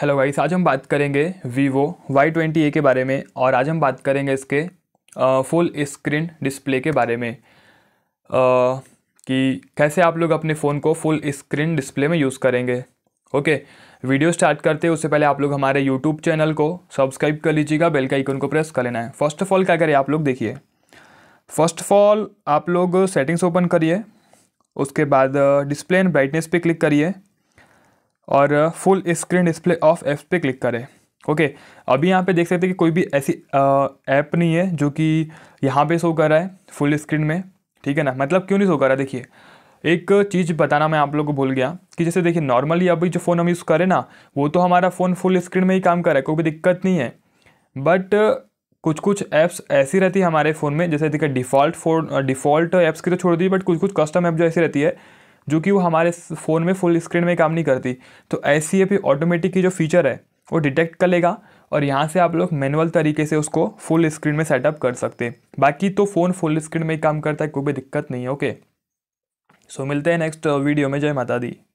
hello guys आज हम बात करेंगे वीवो वाई ट्वेंटी ए के बारे में और आज हम बात करेंगे इसके फुल स्क्रीन डिस्प्ले के बारे में आ, कि कैसे आप लोग अपने फ़ोन को फुल स्क्रीन डिस्प्ले में यूज़ करेंगे ओके वीडियो स्टार्ट करते हैं उससे पहले आप लोग हमारे यूट्यूब चैनल को सब्सक्राइब कर लीजिएगा बेल का आइकन को प्रेस कर लेना है फर्स्ट ऑफ ऑल क्या करिए आप लोग देखिए फर्स्ट ऑफ ऑल आप लोग सेटिंग्स ओपन करिए उसके बाद डिस्प्ले एंड ब्राइटनेस पे क्लिक करिए और full screen display of apps पे क्लिक करें ओके अभी यहाँ पे देख सकते हैं कि कोई भी ऐसी ऐप नहीं है जो कि यहाँ पे शो कर रहा है फुल स्क्रीन में ठीक है ना मतलब क्यों नहीं शो कर रहा देखिए एक चीज़ बताना मैं आप लोग को भूल गया कि जैसे देखिए नॉर्मली अभी जो फ़ोन हम यूज़ करें ना वो तो हमारा फ़ोन फुल स्क्रीन में ही काम कर रहा है कोई भी दिक्कत नहीं है बट कुछ कुछ ऐप्स ऐसी रहती है हमारे फ़ोन में जैसे देखिए डिफ़ॉल्ट फोन डिफ़ॉल्ट ऐप्स की तो छोड़ दी बट कुछ कुछ कस्टम ऐप जो ऐसी रहती है जो कि वो हमारे फ़ोन में फुल स्क्रीन में काम नहीं करती तो ऐसी भी ऑटोमेटिक की जो फीचर है वो डिटेक्ट कर लेगा और यहाँ से आप लोग मैनुअल तरीके से उसको फुल स्क्रीन में सेटअप कर सकते हैं बाकी तो फ़ोन फुल स्क्रीन में ही काम करता है कोई भी दिक्कत नहीं है ओके सो मिलते हैं नेक्स्ट वीडियो में जय माता दी